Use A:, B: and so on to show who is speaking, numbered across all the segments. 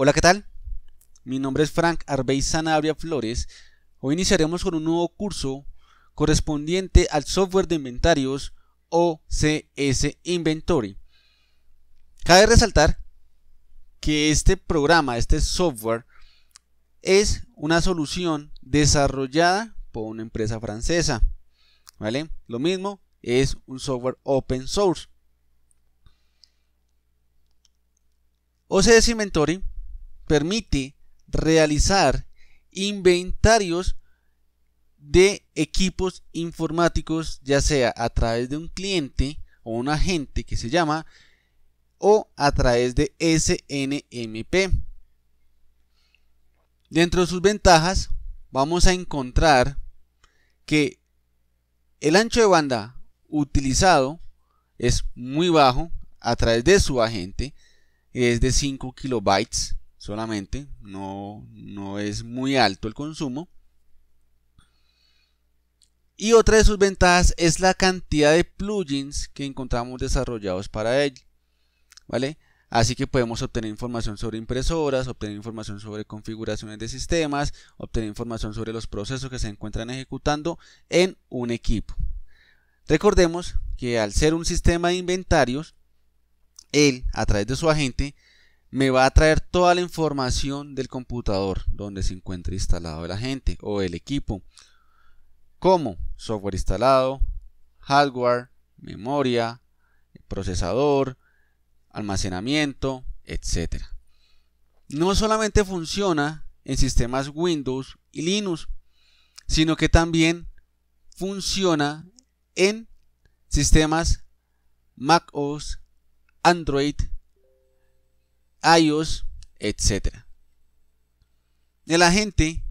A: Hola, ¿qué tal? Mi nombre es Frank Arbey Sanabria Flores. Hoy iniciaremos con un nuevo curso correspondiente al software de inventarios OCS Inventory. Cabe resaltar que este programa, este software, es una solución desarrollada por una empresa francesa. ¿Vale? Lo mismo es un software open source. OCS Inventory permite realizar inventarios de equipos informáticos, ya sea a través de un cliente o un agente que se llama, o a través de SNMP. Dentro de sus ventajas, vamos a encontrar que el ancho de banda utilizado es muy bajo a través de su agente, es de 5 kilobytes solamente, no, no es muy alto el consumo. Y otra de sus ventajas es la cantidad de plugins que encontramos desarrollados para él. ¿Vale? Así que podemos obtener información sobre impresoras, obtener información sobre configuraciones de sistemas, obtener información sobre los procesos que se encuentran ejecutando en un equipo. Recordemos que al ser un sistema de inventarios, él, a través de su agente, me va a traer toda la información del computador donde se encuentra instalado el agente o el equipo, como software instalado, hardware, memoria, procesador, almacenamiento, etc. No solamente funciona en sistemas Windows y Linux, sino que también funciona en sistemas macOS, Android, iOS, etc. El agente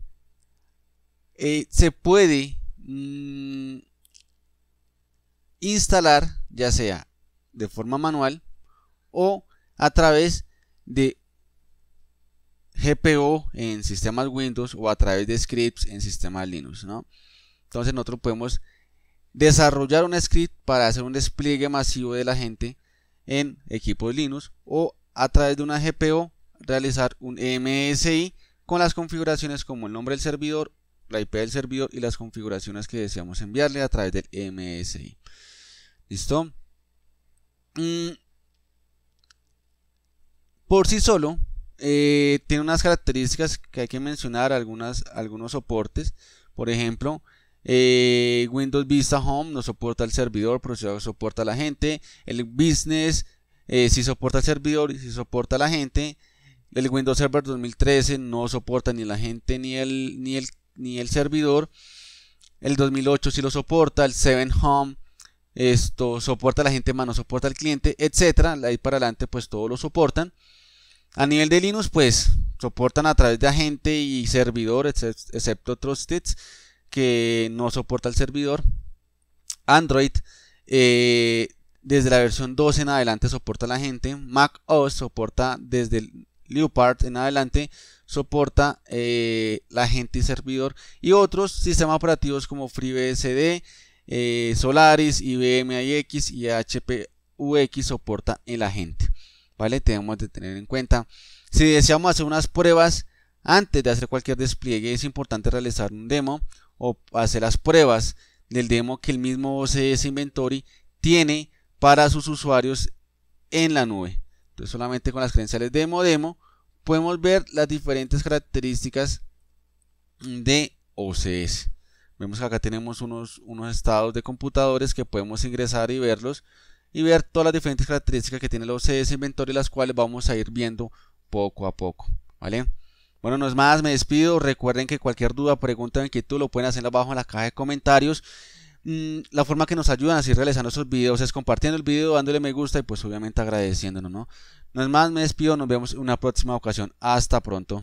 A: eh, se puede mm, instalar ya sea de forma manual o a través de GPO en sistemas Windows o a través de scripts en sistemas Linux. Entonces nosotros podemos desarrollar un script para hacer un despliegue masivo de la gente en equipos Linux o a través de una GPO realizar un e MSI con las configuraciones como el nombre del servidor, la IP del servidor y las configuraciones que deseamos enviarle a través del e MSI. ¿Listo? Mm. Por sí solo, eh, tiene unas características que hay que mencionar, algunas, algunos soportes. Por ejemplo, eh, Windows Vista Home no soporta el servidor, pero soporta a la gente. El Business eh, si soporta el servidor y si soporta la gente. El Windows Server 2013 no soporta ni la gente ni el, ni el, ni el servidor. El 2008 sí lo soporta, el 7 Home esto soporta la gente mano, soporta al cliente, etcétera. Ahí para adelante pues todos lo soportan. A nivel de Linux pues soportan a través de agente y servidor, excepto Trusted que no soporta el servidor. Android eh, desde la versión 2 en adelante soporta la gente. Mac OS soporta desde el Leopard en adelante soporta eh, la gente y servidor y otros sistemas operativos como FreeBSD, eh, Solaris, IBM IX y HP UX soporta el agente. ¿Vale? Tenemos que tener en cuenta. Si deseamos hacer unas pruebas antes de hacer cualquier despliegue, es importante realizar un demo o hacer las pruebas del demo que el mismo OCS Inventory tiene para sus usuarios en la nube. Entonces solamente con las credenciales de demo podemos ver las diferentes características de OCS. Vemos que acá tenemos unos, unos estados de computadores que podemos ingresar y verlos y ver todas las diferentes características que tiene el OCS y las cuales vamos a ir viendo poco a poco. ¿vale? Bueno, no es más, me despido. Recuerden que cualquier duda, pregunta, inquietud lo pueden hacer abajo en la caja de comentarios Mm, la forma que nos ayudan a seguir realizando estos videos es compartiendo el video, dándole me gusta y pues obviamente agradeciéndonos, ¿no? No es más, me despido, nos vemos en una próxima ocasión. Hasta pronto.